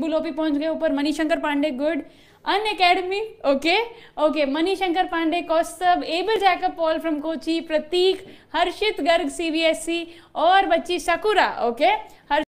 बुलोपी पहुंच गए ऊपर Manishankar Pandey good Unacademy okay okay Manishankar Pandey Kaustubh Abel Jacob Paul from Kochi Pratik Harshit Garg CBSE e, और बच्ची शकुरा ओके okay?